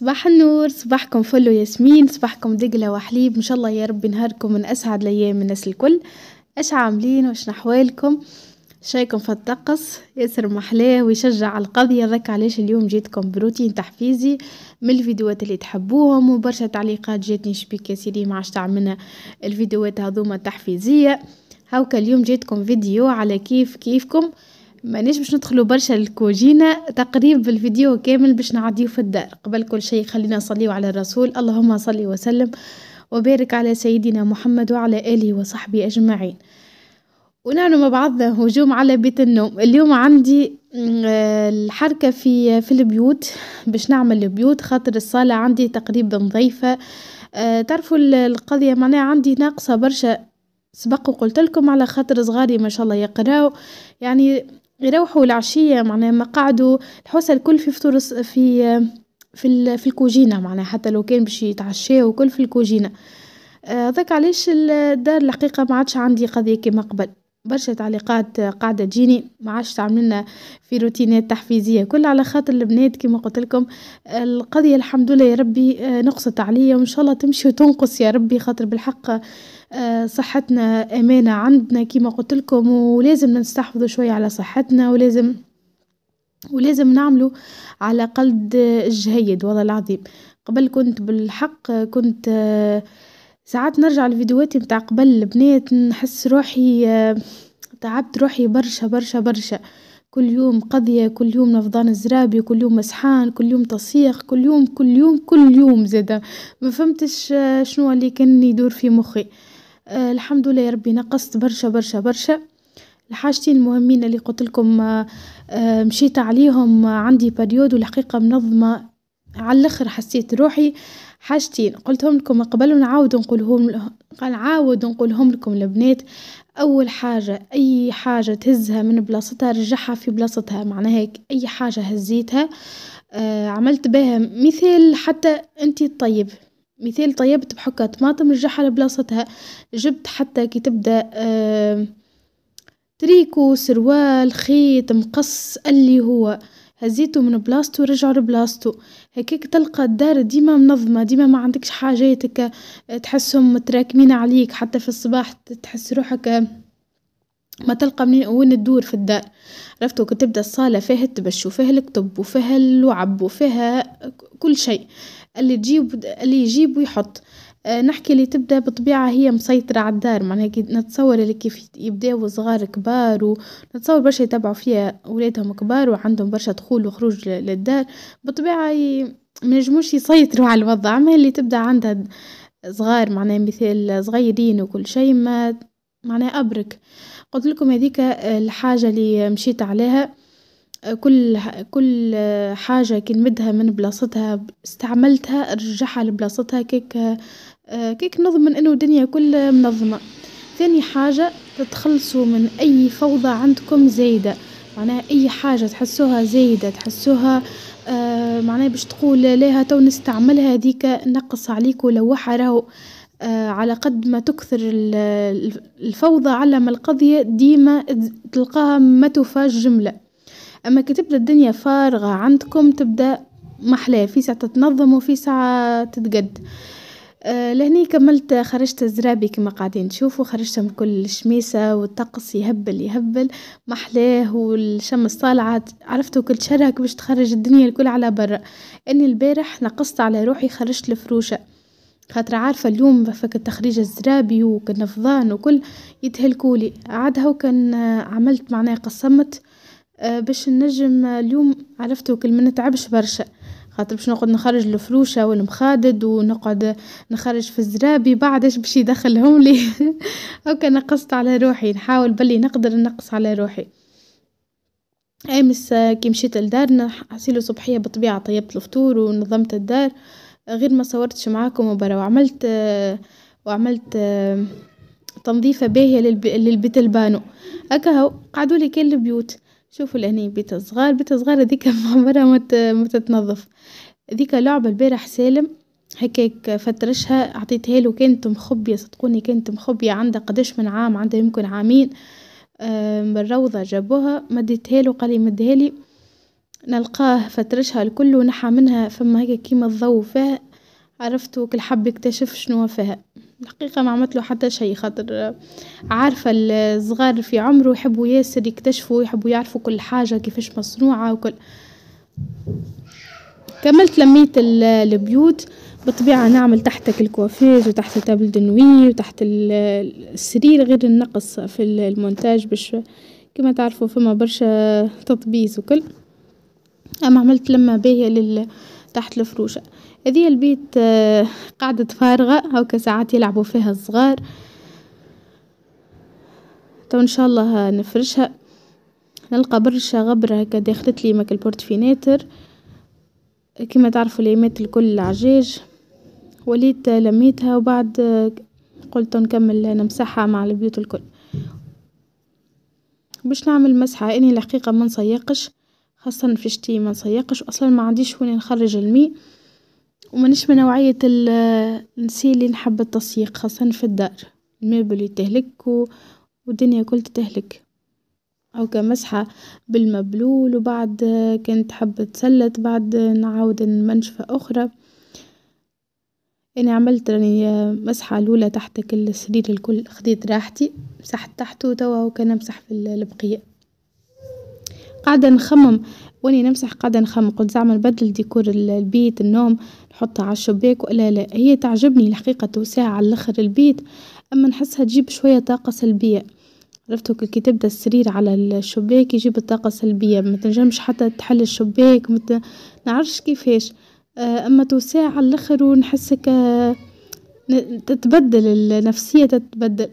صباح النور صباحكم فل وياسمين صباحكم دقلة وحليب إن شاء الله يا رب نهاركم من أسعد الأيام الناس الكل إيش عاملين وإيش نحوالكم شايكم في الطقس ياسر محلاه ويشجع على القضية ذاك علاش اليوم جيتكم بروتين تحفيزي من الفيديوهات اللي تحبوهم وبرشا تعليقات جاتني شبيك يا سيدي ما عادش تعملنا الفيديوهات هذوما تحفيزيه هاوكا اليوم جيتكم فيديو على كيف كيفكم مانيش باش ندخلوا برشا للكوجينه تقريب الفيديو كامل باش نعديو في الدار قبل كل شيء خلينا نصليو على الرسول اللهم صلي وسلم وبارك على سيدنا محمد وعلى اله وصحبه اجمعين ونعمل مع بعضنا هجوم على بيت النوم اليوم عندي آه، الحركة في في البيوت باش نعمل البيوت خاطر الصالة عندي تقريبا ضيفة آه، تعرفوا القضية معناها عندي ناقصة برشا سبق وقلت لكم على خاطر صغاري ما شاء الله يقراو يعني يروحوا العشيه معناها ما قعدوا الحوسه الكل في فطور في في في الكوجينه معناها حتى لو كان باش يتعشاو الكل في الكوجينه آه، هذاك علاش الدار الحقيقه ما عادش عندي قضيه كما قبل برشا تعليقات قاعده تجيني ما عادش تعملنا في روتينات تحفيزيه كل على خاطر البنات كما قلت لكم القضيه الحمد لله يا ربي آه، نقصت عليا وان شاء الله تمشي وتنقص يا ربي خاطر بالحق آه، صحتنا امانه عندنا كما قلت لكم ولازم نستحفظوا شويه على صحتنا ولازم ولازم نعملوا على قلد الجهيد والله العظيم قبل كنت بالحق كنت آه، ساعات نرجع لفيديوهاتي متاع قبل البنات نحس روحي آه، تعبت روحي برشا برشا برشا كل يوم قضية كل يوم نفضان زرابي كل يوم مسحان كل يوم تصيخ كل يوم كل يوم كل يوم زادا ما فهمتش آه، شنو اللي كان يدور في مخي أه الحمد لله يا ربي نقصت برشا برشا برشا الحاجتين المهمين اللي قلت لكم أه, آه، مشيت عليهم عندي بريود والحقيقه منظمه على الاخر حسيت روحي حاجتين قلتهم لكم قبل ونعاود نقولهم نعاود نقولهم لكم البنات اول حاجه اي حاجه تهزها من بلاصتها رجعها في بلاصتها معناها اي حاجه هزيتها آه عملت بها مثال حتى انت طيب مثال طيبت بحكة طماطم رجعها لبلاصتها جبت حتى كي تبدا آه تريكو سروال خيط مقص اللي هو هزيته من بلاصتو رجع لبلاصتو هكاك تلقى الدار ديما منظمه ديما ما عندكش حاجاتك تحسهم متراكمين عليك حتى في الصباح تحس روحك ما تلقى منين وين تدور في الدار عرفتوا كي تبدا الصاله فيها التبش وفيها الكتب وفيها اللعب وفيها كل شيء اللي تجيب اللي يجيب ويحط آه، نحكي اللي تبدأ بطبيعة هي مسيطرة على الدار معناها كي نتصور اللي كيف يبداو صغار كبار ونتصور برشا يتبعوا فيها ولادهم كبار وعندهم برشا دخول وخروج للدار بطبيعه ما ينجموش يسيطروا على الوضع اما اللي تبدا عندها صغار معناها مثال صغيرين وكل شيء ما معناها ابرك قلت لكم هذيك آه، الحاجه اللي مشيت عليها كل كل حاجة كي نمدها من بلاصتها استعملتها رجعها لبلاصتها كيك كيك نضمن انه الدنيا كل منظمة، ثاني حاجة تتخلصوا من اي فوضى عندكم زايدة، معناها اي حاجة تحسوها زايدة تحسوها آه، معناها باش تقول ليها تو نستعملها هذيك نقص عليك ولوحها راهو آه، على قد ما تكثر الفوضى على ما القضية ديما تلقاها ما توفاش جملة. اما كي تبدا الدنيا فارغة عندكم تبدا محلاه، في ساعة تتنظم وفي ساعة تتقد، آه، لهني كملت خرجت زرابي كيما قاعدين تشوفوا خرجتهم كل الشميسة والطقس يهبل يهبل محلاه والشمس طالعة عرفتوا كل شرك باش تخرج الدنيا الكل على برا، اني البارح نقصت على روحي خرجت الفروشة، خاطر عارفة اليوم فك التخريج الزرابي والنفضان وكل يتهلكولي عاد هو كان آه، عملت معناه قسمت. آه، باش نجم اليوم عرفتو كل ما نتعبش برشا خاطر باش نقعد نخرج الفروشه والمخادد ونقعد نخرج في الزرابي بعدش باش يدخلهم لي اوكي نقصت على روحي نحاول بلي نقدر نقص على روحي امس كي مشيت لدارنا حسيلو صبحيه بالطبيعه طيبت الفطور ونظمت الدار غير ما صورتش معاكم وبرا وعملت وعملت تنظيفه باهيه للبيت البانو هكا هو قعدوا لي كل البيوت شوفوا لهني بيت صغار بيت صغار هذيك عمرها ما تتنظف هذيك لعبة البارح سالم هكاك فترشها عطيتها له كانت مخبية صدقوني كانت مخبية عندها قداش من عام عندها يمكن عامين بالروضه الروضة جابوها مديتها له قال لي نلقاه فترشها الكل ونحى منها فما هيك كيما الضو فيها عرفت كل حب يكتشف شنو فيها الحقيقة ما عملت له حتى شيء خاطر عارفة الصغار في عمره يحبوا ياسر يكتشفوا يحبوا يعرفوا كل حاجة كيفاش مصنوعة وكل كملت لميت البيوت بالطبيعة نعمل تحتك الكوافير وتحت تابل دنوي وتحت السرير غير النقص في المونتاج باش كما تعرفوا فما برشا تطبيز وكل اما عملت لما باهية تحت الفروشة هذه البيت آه، قاعدة فارغة هاكا ساعات يلعبوا فيها الصغار تو ان شاء الله نفرشها نلقى برشا غبرة هكا داخلت لي ماك البورتفيناتر كما تعرفوا ليمات الكل عجاج وليت لميتها وبعد آه، قلت نكمل نمسحها مع البيوت الكل باش نعمل مسحه اني الحقيقه ما نصيقش خاصه في شتي ما نصيقش اصلا ما عنديش وين نخرج المي ومانيش من نوعية النسي اللي نحب التسييق خاصة في الدار، الميبل يتهلك والدنيا كل تتهلك، أو مسحة بالمبلول وبعد كان تحب تسلت بعد نعاود منشفة أخرى، أنا عملت راني مسحة الأولى تحت كل السرير الكل خديت راحتي مسحت تحته وتوا وكان نمسح في البقية، قاعدة نخمم وأني نمسح قاعدة نخمم قلت زعما نبدل ديكور البيت النوم. حطها على الشباك ولا لا هي تعجبني الحقيقة توسعها على الاخر البيت اما نحسها تجيب شوية طاقة سلبية عرفتوا كي تبدا السرير على الشباك يجيب الطاقة سلبية ما تنجمش حتى تحل الشباك ما نعرفش كيفاش آه، اما توسع على الاخر ونحسك آه، تتبدل النفسية تتبدل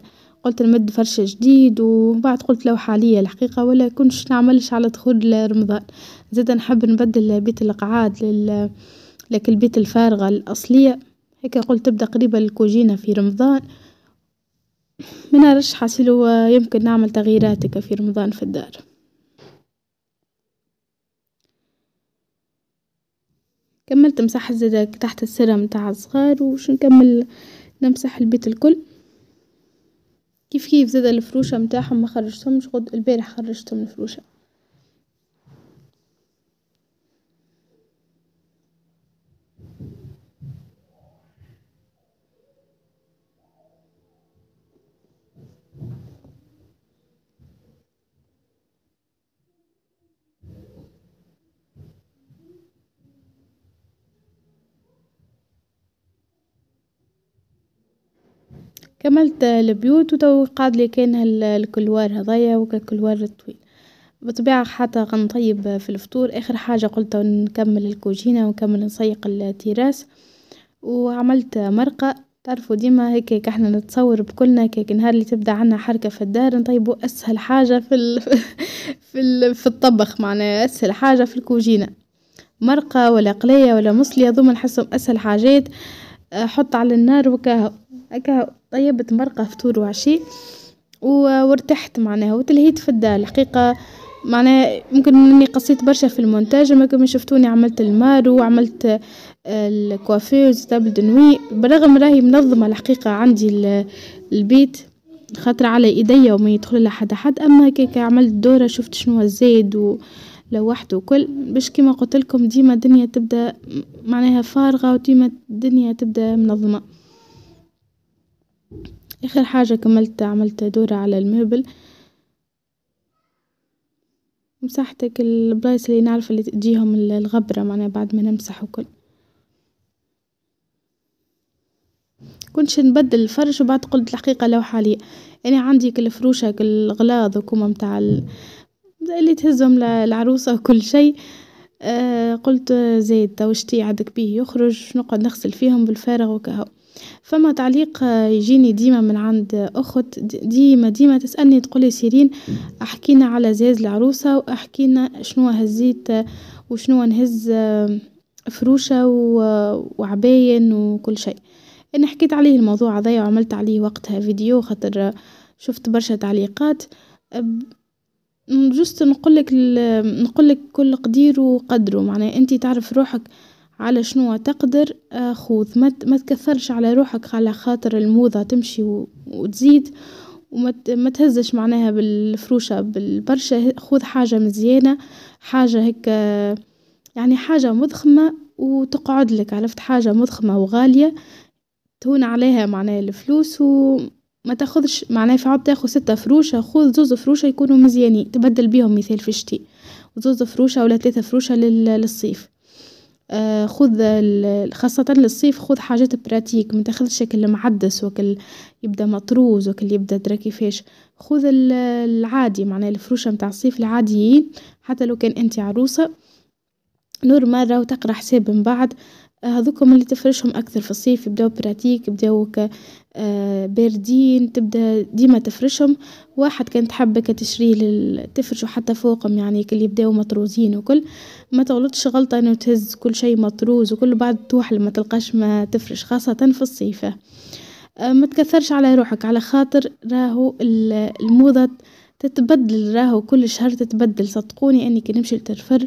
قلت نمد فرش جديد ومن بعد قلت لو حالية الحقيقة ولا كنتش نعملش على دخول رمضان زاد نحب نبدل بيت القعاد لل لك البيت الفارغة الأصلية هيك قلت تبدأ قريبة للكوجينة في رمضان من رش سلو يمكن نعمل تغييرات هكا في رمضان في الدار كملت مسحت زاد تحت السرة متاع الصغار وش نكمل نمسح البيت الكل كيف كيف زاد الفروشة متاعهم ما خرجتهمش غد البارح خرجتهم الفروشة كملت البيوت وتو لي كان الكلوار هذايا وكالكلوار الطويل بطبيعة حتى غنطيب في الفطور اخر حاجة قلت نكمل الكوجينة ونكمل نسيق التيراس وعملت مرقة تعرفوا ديما هيك احنا نتصور بكلنا هيك نهار اللي تبدا عنا حركة في الدار نطيبوا اسهل حاجة في ال في, ال في الطبخ معناها اسهل حاجة في الكوجينة مرقة ولا قلاية ولا مصلية ضمن نحسهم اسهل حاجات حط على النار وكاهو طيبت مرقة فطور وعشي وارتحت معناها وتلهيت في الدار الحقيقة معناها ممكن اني قصيت برشا في المونتاج ممكن شفتوني عملت المارو وعملت آه، الكوافير تابل دنوي بالرغم راهي منظمة الحقيقة عندي البيت خاطر على ايديا وما يدخل لها حد حد اما كيك عملت دورة شفت شنو الزايد ولوحت وكل باش كيما قلت لكم ديما الدنيا تبدا معناها فارغة وديما الدنيا تبدا منظمة اخر حاجة كملت عملت دورة على المهبل مسحت البلايس البلايص نعرف اللي تجيهم الغبرة معناها بعد ما نمسح وكل كنت نبدل الفرش وبعد قلت الحقيقة لو حالي انا يعني عندي كل الغلاظ هكوما متاع اللي تهزهم للعروسة وكل شي آه، قلت زيد تو شتي عندك بيه يخرج نقعد نغسل فيهم بالفارغ وكهو فما تعليق آه، يجيني ديما من عند أخت ديما ديما تسألني تقولي سيرين أحكينا على زاز العروسة وأحكينا شنو هزيت وشنو نهز آه، فروشة وعباين وكل شيء. أنا حكيت عليه الموضوع هذايا وعملت عليه وقتها فيديو خاطر آه، شفت برشا تعليقات جست نقولك نقولك كل قدير وقدره معناه انت تعرف روحك. على شنو تقدر آه، خوذ ما تكثرش على روحك على خاطر الموضة تمشي وتزيد وما تهزش معناها بالفروشة بالبرشه خذ حاجة مزيانة حاجة هيك يعني حاجة مضخمة وتقعد لك عرفت حاجة مضخمة وغالية تهون عليها معناها الفلوس وما تاخذش معناها في عاد تاخذ ستة فروشة خذ زوز فروشة يكونوا مزيانين تبدل بيهم مثال في الشتي وزوز فروشة ولا ثلاثة فروشة للصيف. آه، خذ خاصة للصيف خذ حاجات براتيك ما تاخذش شكل معدس وكل يبدا مطروز وكل يبدا درا كيفاش خذ العادي معناها الفروشة متاع الصيف العاديين حتى لو كان انت عروسة نور مرة وتقرا حساب من بعد هاذوك آه، هما اللي تفرشهم أكثر في الصيف يبداو براتيك يبداو آه، باردين تبدا ديما تفرشهم، واحد كانت حابة كتشريه تفرشو حتى فوقهم يعني كل يبداو مطروزين وكل تغلطش غلطة انه تهز كل شي مطروز وكل بعد توحل تلقاش ما تفرش خاصة في الصيف، آه، تكثرش على روحك على خاطر راهو الموضة تتبدل راهو كل شهر تتبدل صدقوني اني كي نمشي لترفر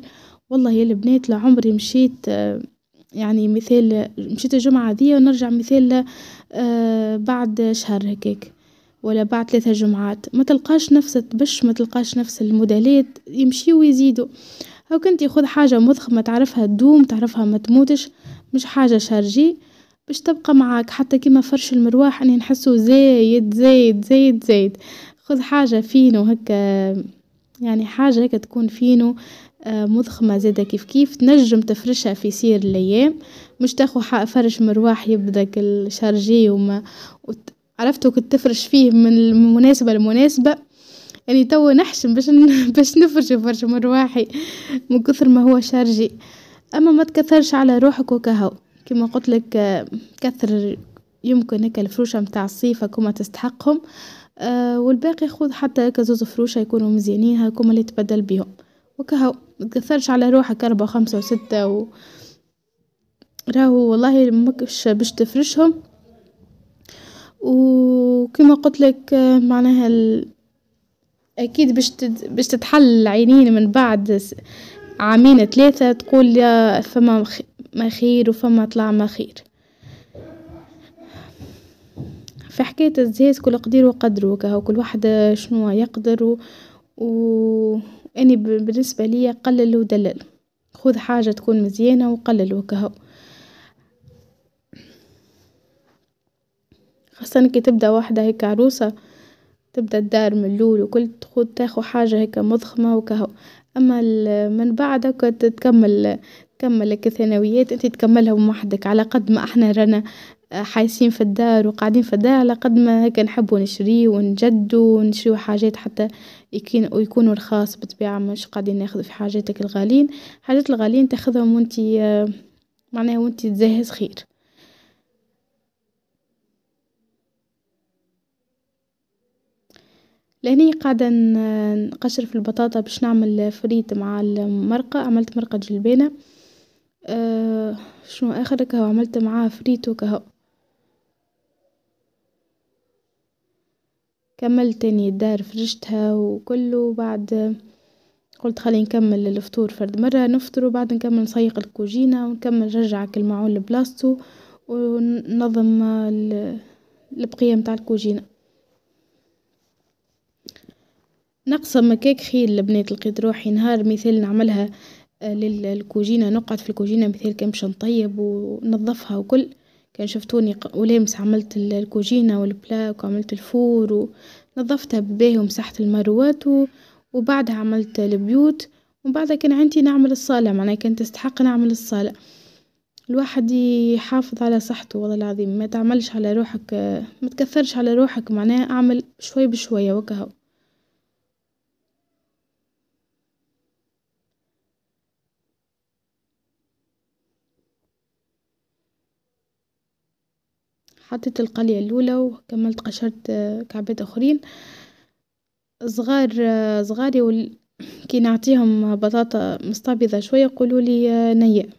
والله يا البنات لعمري مشيت يعني مثال مشيت الجمعة دي ونرجع مثال آه، بعد شهر هكاك ولا بعد ثلاثة جمعات ما تلقاش نفس الطبش ما تلقاش نفس الموديلات يمشيو ويزيدوا هاو كنت خذ حاجة مضخمة تعرفها تدوم تعرفها ما تموتش مش حاجة شارجي باش تبقى معاك حتى كيما فرش المرواح اني نحسه زايد زايد زايد زايد خذ حاجة فينو هكا يعني حاجة هكا تكون فينو آه، مضخمة زادة كيف كيف تنجم تفرشها في سير الايام مش تاخو فرش مرواح يبدك الشارجي وما عرفتو كنت تفرش فيه من المناسبة لمناسبة يعني توا نحشم باش باش نفرشو فرش مرواحي من كثر ما هو شارجي اما ما تكثرش على روحك وكهو كما قلت لك آه، كثر يمكن هكا الفروشه متاع الصيف كما تستحقهم آه، والباقي خذ حتى هكا زوز فروشه يكونوا مزيانين هكما اللي تبدل بيهم وكهو ما تكثرش على روحك أربعة وخمسة وستة و... راهو والله مكش باش تفرشهم وكما قلت لك معناها ال... اكيد باش تد... باش تتحل العينين من بعد عامين ثلاثه تقول يا فما ما خير وفما طلع ما خير في حكايه الزهاز كل قدير وقدره كل واحد شنو يقدر و, و... اني بالنسبة ليا قلل ودلل خذ حاجة تكون مزيانة وقلل وكهو خاصة كي تبدا وحدة هيك عروسة تبدا الدار من اللول وكل تخو تاخو حاجة هيكا مضخمة وكهو اما من بعدك تكمل تكمل هاكا ثانويات انت تكملهم وحدك على قد ما احنا رانا حايسين في الدار وقاعدين في الدار على قد ما هكا نحبوا نشري ونجد ونشريو حاجات حتى يكونوا رخاص بطبيعة مش قاعدين ناخذ في حاجاتك الغالين حاجات الغالين تاخذهم وانتي معناها وانتي تجهز خير لهني قاعدة نقشر في البطاطا باش نعمل فريت مع المرقة عملت مرقة جلبانة أه شنو اخر كهو عملت معاه فريت وكهو كملت تاني الدار فرشتها وكله بعد قلت خلي نكمل الفطور فرد مرة نفطر وبعد نكمل نسيق الكوجينة ونكمل نرجع كل معون لبلاصتو وننظم البقية متاع الكوجينة نقسم كيك خير البنات لقيت روحي نهار مثال نعملها للكوجينة نقعد في الكوجينة مثال كان نطيب ونظفها وكل كان شفتوني ولامس عملت الكوجينة والبلاك وعملت الفور ونظفتها بباهي ومسحت المروات وبعدها عملت البيوت وبعدها كان عندي نعمل الصالة معناها كانت تستحق نعمل الصالة الواحد يحافظ على صحته والله العظيم ما تعملش على روحك ما تكثرش على روحك معناها اعمل شوي بشوية وكهو حطيت القلية الاولى وكملت قشرت آه، كعبات اخرين صغار آه، صغاري كي نعطيهم بطاطا مستبيضة شوية يقولولي آه، نية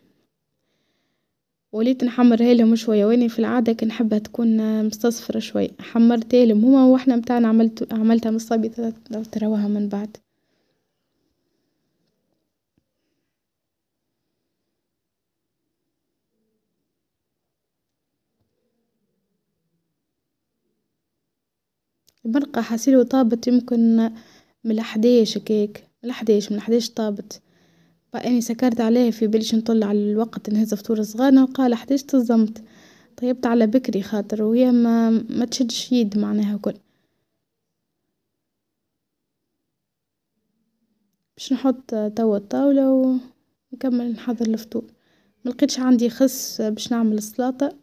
وليت نحمرها لهم شويه واني في العاده كنحبها تكون مستصفره شويه حمرتها لهم هما واحنا متاعنا عملت عملتها مستبيضة تراوها من بعد برقة حاسيلو طابت يمكن من الحداش هكاك من الحداش من الحداش طابت فاني سكرت عليها في نطلع نطل الوقت نهز فطور صغانة وقال حديش تزمت طيبت على بكري خاطر وهي ما ما تشدش يد معناها الكل باش نحط توا الطاولة ونكمل نحضر الفطور ملقيتش عندي خس باش نعمل السلاطة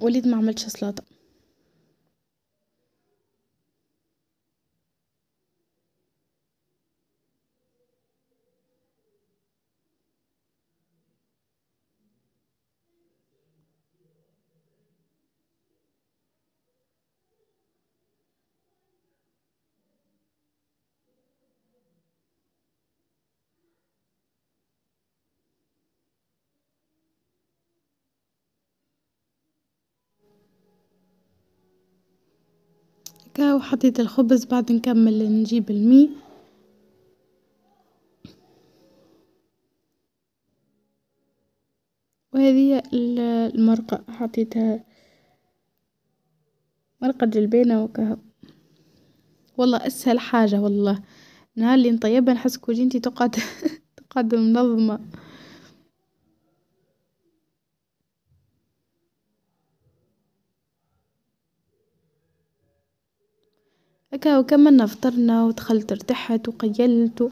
وليت ما عملتش سلاطة هكا وحطيت الخبز بعد نكمل نجيب المي وهذه المرقة حطيتها مرقة جلبانة وكهو والله اسهل حاجة والله نهار اللي نطيبها نحس كوجينتي تقعد تقعد منظمة هكا وكملنا فطرنا ودخلت ارتحت وقيلت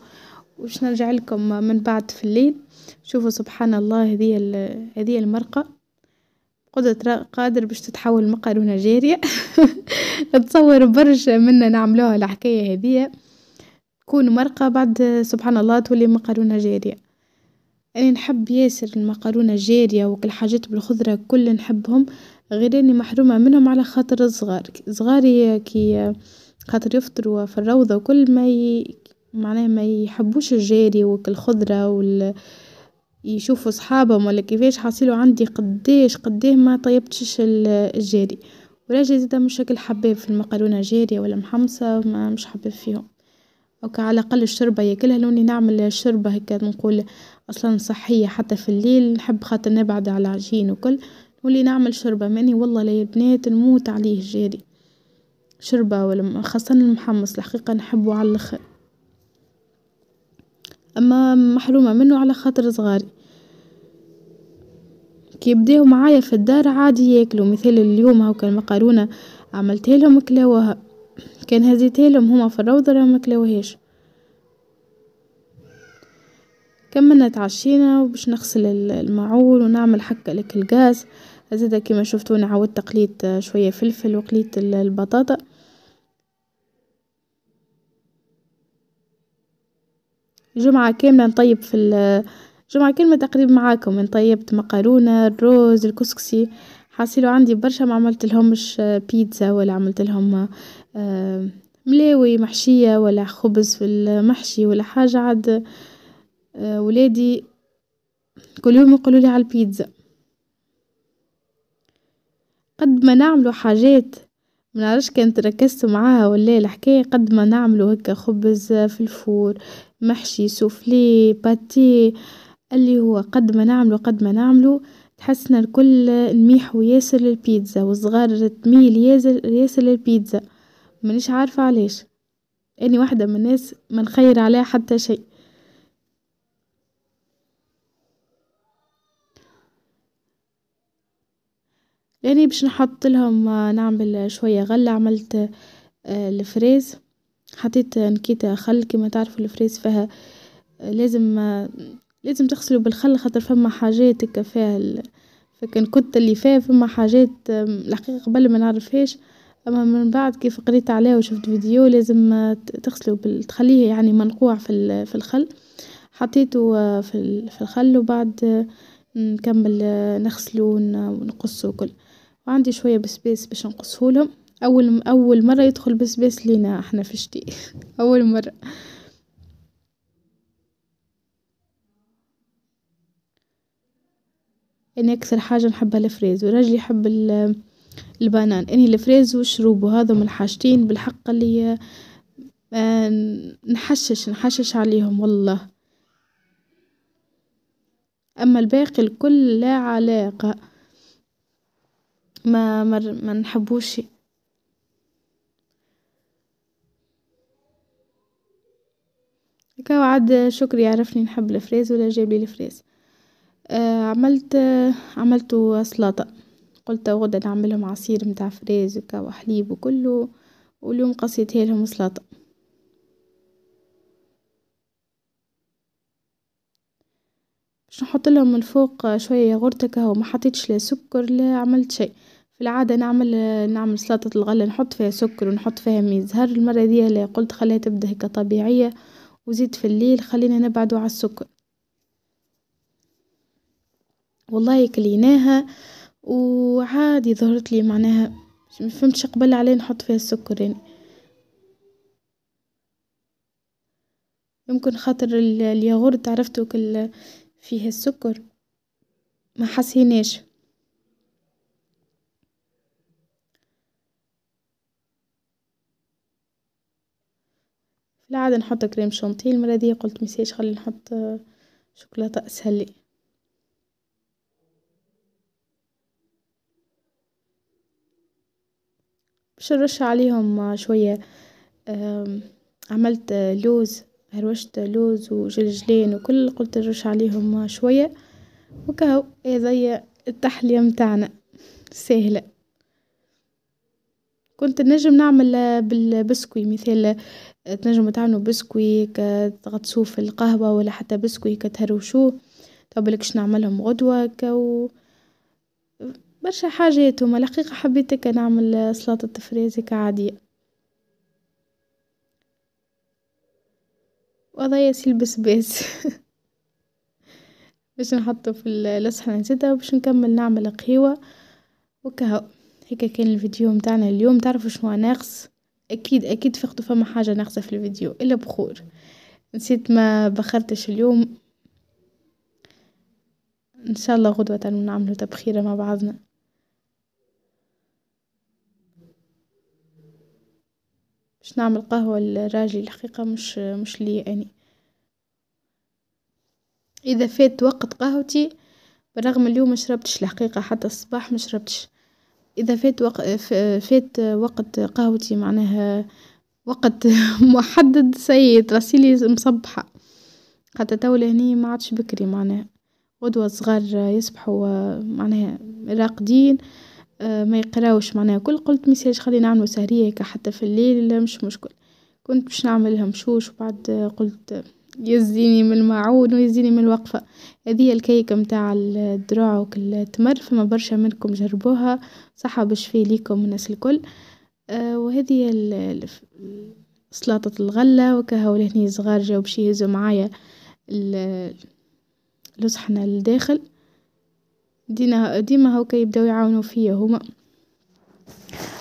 وباش نرجع لكم من بعد في الليل شوفوا سبحان الله هذه هذه المرقه قدرة قادر باش تتحول لمكرونه جاريه نتصور برشا منا نعملوها الحكايه هذه تكون مرقه بعد سبحان الله تولي مقارونه جاريه انا يعني نحب ياسر المقارونه الجاريه وكل حاجات بالخضره كل نحبهم غير اني محرومه منهم على خاطر الصغار صغاري كي خاطر يفطروا في الروضه وكل ما ي... معناه ما يحبوش الجاري والخضره وال يشوفوا صحابهم ولا كيفاش حاصلوا عندي قداش قداه ما طيبتش الجاري وراجل جديدة مش شكل حباب في المكرونة جارية ولا محمصة ما مش حباب فيهم أوكا على الأقل الشربة ياكلها لوني نعمل شربة هكا نقول أصلا صحية حتى في الليل نحب خاطر نبعد على العجين وكل نولي نعمل شربة ماني والله لا يا بنات نموت عليه جاري شربة ولا خاصة المحمص الحقيقة نحبه على اللخر اما محرومة منه على خاطر صغاري كي بداو معايا في الدار عادي ياكلوا مثال اليوم هاو كان المقرونه عملت لهم كلاوها كان هزيتها لهم هما في الروضه راهم كلاوهاش كملنا تعشينا وباش نغسل المعول ونعمل حكة لك الغاز زادا كيما شفتوني عاودت قليت شويه فلفل وقليت البطاطا جمعة كاملة نطيب في جمعة كاملة تقريبا معاكم طيبت مقارونة الروز الكسكسي حاصلوا عندي برشا ما عملت لهمش آه، بيتزا ولا عملت لهم آه، ملاوي محشية ولا خبز في المحشي ولا حاجة عاد آه، ولادي كل يوم يقولوا لي على البيتزا قد ما نعملوا حاجات ما نعرفش كانت ركزت معاها ولا الحكايه قد ما نعملو هكا خبز في الفور محشي سوفلي باتيه اللي هو قد ما نعملو قد ما نعملو تحسنا الكل نميح ياسر للبيتزا والصغار تميل ياسر للبيتزا مانيش عارفه علاش اني واحده من الناس ما نخير عليها حتى شيء لاني يعني باش نحط لهم آه، نعمل آه، شويه غله عملت آه، الفريز حطيت نكيته خل كيما تعرفوا الفريز فيها لازم لازم تغسلوا بالخل خاطر فما حاجات هكا فيها فكان كنت اللي فيها فما حاجات الحقيقه قبل ما نعرفهاش اما من بعد كيف قريت عليها وشفت فيديو لازم تغسلوا تخليه يعني منقوع في في الخل حطيته في الخل وبعد نكمل نغسله ونقصه كل عندي شوية بسباس باش نقصهولهم اول اول مره يدخل بسباس لينا احنا في الشتاء اول مره انا اكثر حاجه نحبها الفريز وراجلي يحب البنان اني الفريز والشروب من الحاجتين بالحق اللي آه، نحشش نحشش عليهم والله اما الباقي الكل لا علاقه ما ما ما نحبوش هكا عاد شكري عرفني نحب الفريز ولا جاب لي الفريز آه عملت آه عملته سلطه قلت غدا نعملهم عصير متاع فريز وكا وحليب وكله واليوم قصيت لهم سلطه باش نحط لهم من فوق شويه ياغورت كاهو ما حطيتش لا سكر لا عملت شيء في العاده نعمل نعمل سلطه الغله نحط فيها سكر ونحط فيها ميه زهر المره دي لا قلت خليها تبدا هكا طبيعيه وزيد في الليل خلينا نبعدوا على السكر والله كليناها وعادي ظهرت لي معناها ما فهمتش قبل عليه نحط فيها السكر يعني يمكن خاطر الياغورت عرفتوا كل فيه السكر ما حسيناش في العادة نحط كريم شانتيه المرة دي قلت مسيش خلي نحط شوكولاتة أسهل لي باش نرش عليهم شوية عملت لوز هروشت لوز وجلجلان وكل قلت نرش عليهم شوية وكهو هذيا التحلية متاعنا سهلة كنت نجم نعمل بالبسكوي مثال تنجم تعملوا بسكوي تغطسوه في القهوة ولا حتى بسكوي كتهروشوه لكش نعملهم غدوة كو برشا حاجات وما الحقيقة حبيت هكا نعمل سلطة فريزك عادية. وقضيت البسباس باش نحطو في الصحن نسيتها وباش نكمل نعمل قهيوة وكهو هيك كان الفيديو متاعنا اليوم تعرفوا شنو ناقص اكيد اكيد فقدوا فما حاجه ناقصه في الفيديو الا بخور نسيت ما بخرتش اليوم ان شاء الله غدوه نعملوا تبخيره مع بعضنا باش نعمل قهوة لراجلي الحقيقة مش مش ليا أنا، إذا فات وقت قهوتي بالرغم اليوم مشربتش الحقيقة حتى الصباح مشربتش إذا فات فات وقت قهوتي معناها وقت محدد سي تراسيلي مصبحة، حتى تولي لهني ما عادش بكري معناها غدوة صغار يصبحوا معناها راقدين. آه، ما يقراوش معناها كل قلت ميساج خلينا نعملو سهريه هكا حتى في الليل مش مشكل كنت باش نعملهم مشوش وبعد قلت يزيني من المعون ويزيني من الوقفة هذه الكيكة متاع وكل تمر فما برشا منكم جربوها صحة بشفي ليكم الناس الكل آه وهذه سلطة الغلة وكهو لهني صغار جاو باش يهزوا معايا الصحنة لداخل ديما ديما هوكا يبداو يعاونوا فيا هما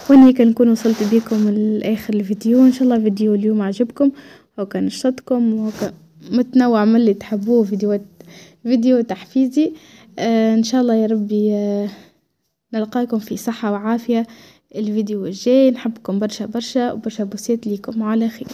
واني كنكون وصلت بكم لاخر الفيديو ان شاء الله فيديو اليوم عجبكم هوكا نشطكم وهكا متنوع من اللي تحبوه فيديوهات فيديو تحفيزي آه ان شاء الله يا ربي آه نلقاكم في صحة وعافية الفيديو الجاي نحبكم برشا برشا وبرشا بوسات ليكم على خير